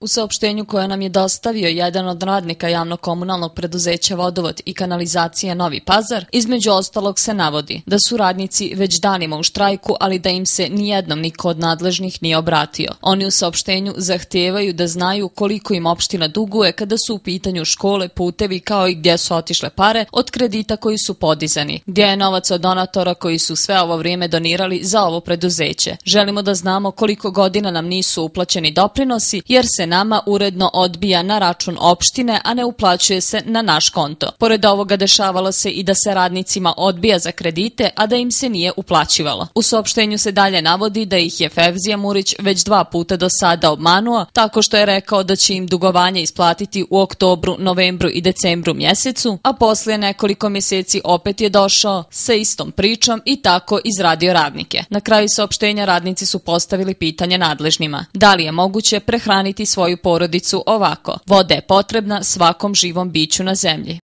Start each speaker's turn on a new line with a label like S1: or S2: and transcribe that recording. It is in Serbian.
S1: U saopštenju koje nam je dostavio jedan od radnika javno-komunalnog preduzeća Vodovod i kanalizacija Novi Pazar, između ostalog se navodi da su radnici već danima u štrajku, ali da im se nijednom niko od nadležnih nije obratio. Oni u saopštenju zahtevaju da znaju koliko im opština duguje kada su u pitanju škole, putevi kao i gdje su otišle pare od kredita koji su podizani, gdje je novac od donatora koji su sve ovo vrijeme donirali za ovo preduzeće. Želimo da znamo koliko godina nam nisu uplaćeni doprinosi, jer se nama uredno odbija na račun opštine, a ne uplaćuje se na naš konto. Pored ovoga dešavalo se i da se radnicima odbija za kredite, a da im se nije uplaćivalo. U saopštenju se dalje navodi da ih je Fevzija Murić već dva puta do sada obmanuo, tako što je rekao da će im dugovanje isplatiti u oktobru, novembru i decembru mjesecu, a poslije nekoliko mjeseci opet je došao sa istom pričom i tako izradio radnike. Na kraju saopštenja radnici su postavili pitanje nadležnima. Da li je moguće prehraniti svoje svoju porodicu ovako. Voda je potrebna svakom živom biću na zemlji.